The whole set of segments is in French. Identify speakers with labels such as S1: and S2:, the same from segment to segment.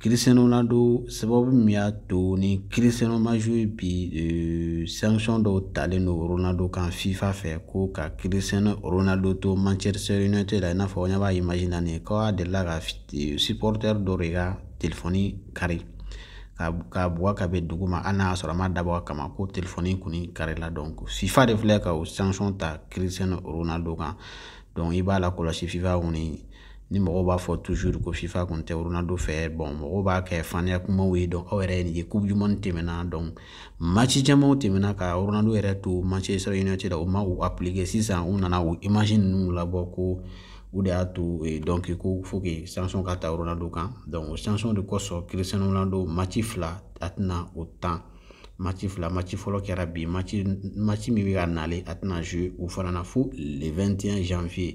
S1: Cristiano Ronaldo, sababu min y'a to ni kirisiyɛn ye bi euh, sanction dɔw talen don ronaldo quand fifa fait ko ka ronaldo to manchester united la i n'a fɔ an b'a imagine na nin k'a delila euh, supporter dɔ de ka telefɔni kari ka bugɔ ka bɛn dugu ma hali n'a y'a sɔrɔ a ma dabɔ a kama ko telefɔni donc fifa de filɛ ka o sanction ta Cristiano ronaldo kan donc i b'a lakɔlɔsi fifa kɔni ni mɔgɔw b'a fɔ ko fifa kun tɛ ronaldo fɛ mɔgɔw b'a kɛ faniya kumaw ye aw yɛrɛ ye nin ye tɛmɛna mati camanw tɛmɛna ka ronaldo yɛrɛ to manchester united au ma u appliquer sisan u nana o ninnu labɔ ko o de y'a to eh, ko fo ke sanction ka ta ronaldo kan o sanction de kosɔn cristiano ronaldo match fila a tɛna o tan mati fila mati fɔlɔ kɛra bi mati mati min bɛ ka nale a tɛna jouer o fana na fo le 21 janvier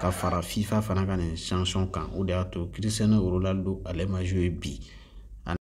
S1: ka fara fifa fana ka nin sanction kan o de y'a to cristiano ronaldo ale ma jouer bi